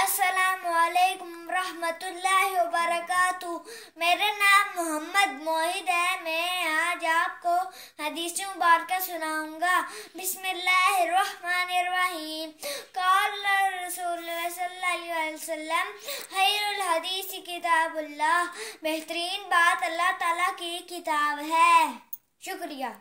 असलकम रहमतुल्लाहि मेरा नाम मोहम्मद मोहिद है मैं आज आपको हदीस मुबारक सुनाऊंगा बिस्मिल्लाहिर्रहमानिर्रहीम कॉल रसूल वसल्लम खैरुल हदीस किताबुल्लाह बेहतरीन बात अल्लाह ताला की किताब है शुक्रिया